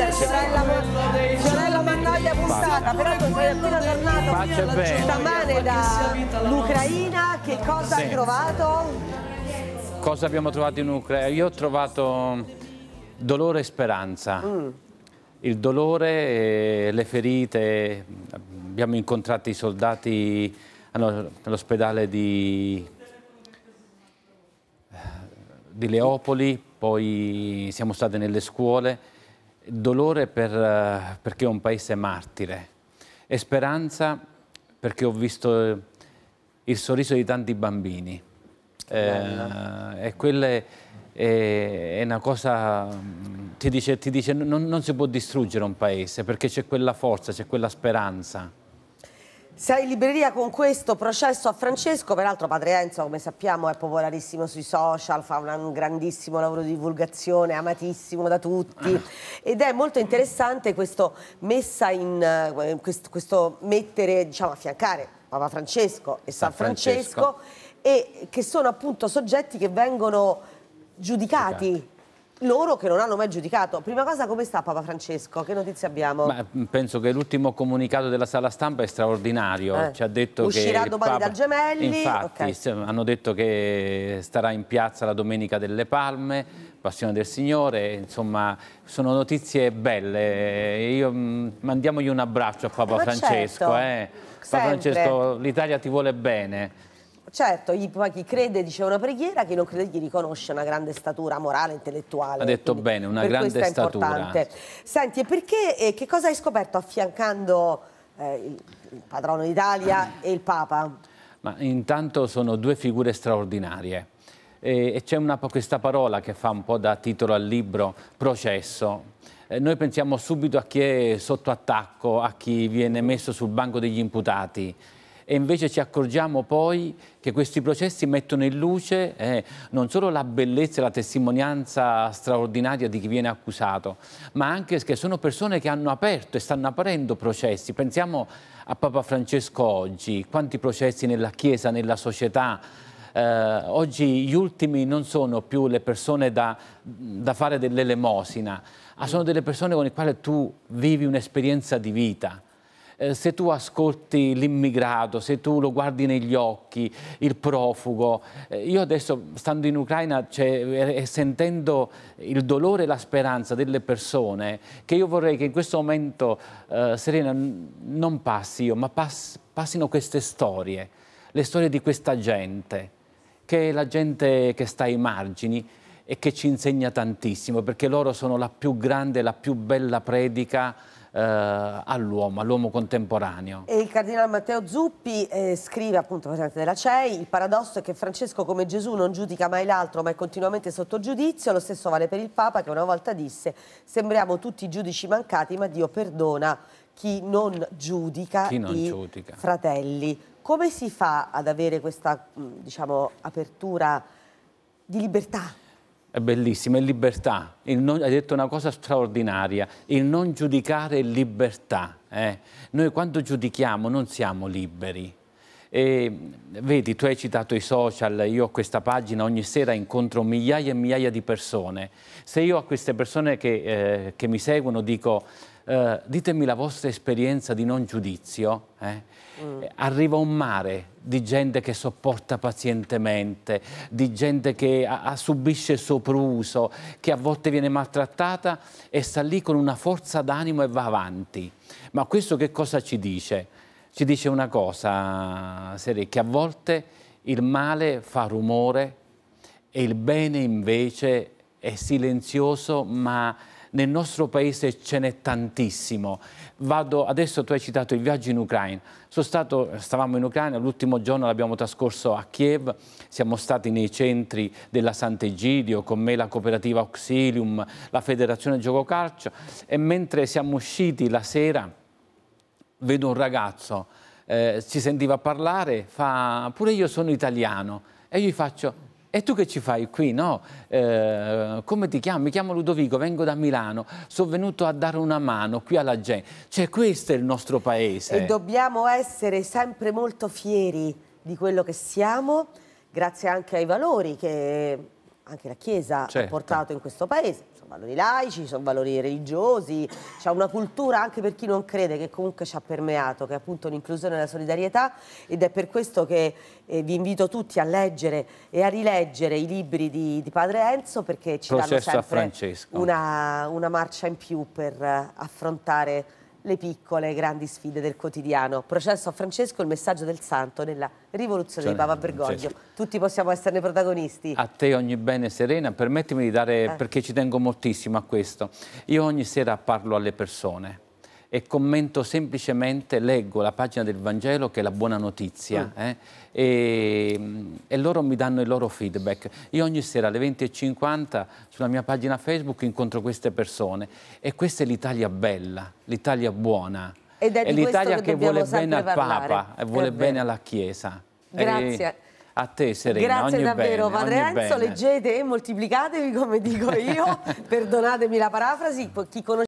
essere cioè, sorella Fiorella Mannoia puntata, però sei appena tornato stamane dall'Ucraina, che cosa hai trovato? Cosa abbiamo trovato in Ucraina? Io ho trovato dolore e speranza. Mm. Il dolore, le ferite, abbiamo incontrato i soldati ah, all'ospedale di, di Leopoli, poi siamo stati nelle scuole dolore per, eh, perché è un paese martire e speranza perché ho visto il sorriso di tanti bambini. Eh, e quella è, è, una cosa, mm, ti dice, ti dice non, non si può distruggere un paese perché c'è quella forza, c'è quella speranza. Sei in libreria con questo processo a Francesco, peraltro Padre Enzo come sappiamo è popolarissimo sui social, fa un grandissimo lavoro di divulgazione, amatissimo da tutti ed è molto interessante questo, in, eh, questo mettere, diciamo affiancare Papa Francesco e San, Francesco, Francesco, e che sono appunto soggetti che vengono giudicati. giudicati loro che non hanno mai giudicato. Prima cosa, come sta Papa Francesco? Che notizie abbiamo? Ma penso che l'ultimo comunicato della sala stampa è straordinario. Eh. Ci ha detto Uscirà che domani Papa... dal Gemelli. Infatti, okay. hanno detto che starà in piazza la Domenica delle Palme, Passione del Signore, insomma sono notizie belle, Io, mandiamogli un abbraccio a Papa Ma certo. Francesco, certo. eh. Papa Francesco l'Italia ti vuole bene. Certo, chi, chi crede dice una preghiera, chi non crede gli riconosce una grande statura morale, intellettuale. Ha detto Quindi, bene, una grande statura. Importante. Senti, e perché, eh, che cosa hai scoperto affiancando eh, il, il padrono d'Italia e il Papa? Ma intanto sono due figure straordinarie e c'è questa parola che fa un po' da titolo al libro, processo. Eh, noi pensiamo subito a chi è sotto attacco, a chi viene messo sul banco degli imputati e invece ci accorgiamo poi che questi processi mettono in luce eh, non solo la bellezza e la testimonianza straordinaria di chi viene accusato, ma anche che sono persone che hanno aperto e stanno aprendo processi. Pensiamo a Papa Francesco oggi, quanti processi nella Chiesa, nella società, eh, oggi gli ultimi non sono più le persone da, da fare dell'elemosina, ma sono delle persone con le quali tu vivi un'esperienza di vita. Eh, se tu ascolti l'immigrato, se tu lo guardi negli occhi, il profugo, eh, io adesso stando in Ucraina cioè, e eh, sentendo il dolore e la speranza delle persone, che io vorrei che in questo momento, eh, Serena, non passi io, ma pass passino queste storie, le storie di questa gente, che è la gente che sta ai margini, e che ci insegna tantissimo, perché loro sono la più grande, la più bella predica eh, all'uomo, all'uomo contemporaneo. E il cardinale Matteo Zuppi eh, scrive appunto presidente della CEI, il paradosso è che Francesco come Gesù non giudica mai l'altro ma è continuamente sotto giudizio, lo stesso vale per il Papa che una volta disse sembriamo tutti giudici mancati ma Dio perdona chi non giudica chi non i giudica. fratelli. Come si fa ad avere questa mm, diciamo, apertura di libertà è bellissima, è libertà. Non, hai detto una cosa straordinaria, il non giudicare è libertà. Eh? Noi quando giudichiamo non siamo liberi. E, vedi, tu hai citato i social, io ho questa pagina, ogni sera incontro migliaia e migliaia di persone. Se io a queste persone che, eh, che mi seguono dico eh, ditemi la vostra esperienza di non giudizio, eh? mm. arriva un mare di gente che sopporta pazientemente, di gente che a, a subisce sopruso, che a volte viene maltrattata e sta lì con una forza d'animo e va avanti. Ma questo che cosa ci dice? Ci dice una cosa, Sere, che a volte il male fa rumore e il bene invece è silenzioso ma nel nostro paese ce n'è tantissimo. Vado, adesso tu hai citato il viaggio in Ucraina. Stato, stavamo in Ucraina, l'ultimo giorno l'abbiamo trascorso a Kiev, siamo stati nei centri della Sant'Egidio, con me la cooperativa Auxilium, la federazione gioco calcio e mentre siamo usciti la sera vedo un ragazzo, eh, si sentiva parlare, fa pure io sono italiano e io gli faccio e tu che ci fai qui, no? Eh, come ti chiami? Mi chiamo Ludovico, vengo da Milano, sono venuto a dare una mano qui alla gente. Cioè questo è il nostro paese. E dobbiamo essere sempre molto fieri di quello che siamo, grazie anche ai valori che anche la Chiesa certo. ha portato in questo paese. Sono valori laici, sono valori religiosi, c'è una cultura anche per chi non crede che comunque ci ha permeato, che è appunto l'inclusione e la solidarietà ed è per questo che eh, vi invito tutti a leggere e a rileggere i libri di, di Padre Enzo perché ci Processo danno sempre una, una marcia in più per eh, affrontare le piccole e grandi sfide del quotidiano. Processo a Francesco il messaggio del santo nella rivoluzione di cioè, Papa Bergoglio. Tutti possiamo esserne protagonisti. A te ogni bene Serena, permettimi di dare, eh. perché ci tengo moltissimo a questo. Io ogni sera parlo alle persone e commento semplicemente, leggo la pagina del Vangelo che è la buona notizia mm. eh? e, mm, e, loro mi danno il loro feedback. Io ogni sera alle 20.50 sulla mia pagina Facebook incontro queste persone e questa è l'Italia bella, l'Italia buona. Ed è, è l'Italia che, che vuole bene al parlare. Papa e vuole bene alla Chiesa. Grazie. E, a te Serena, Grazie davvero bene, Padre Enzo, bene. leggete e moltiplicatevi come dico io, perdonatemi la parafrasi, chi conosce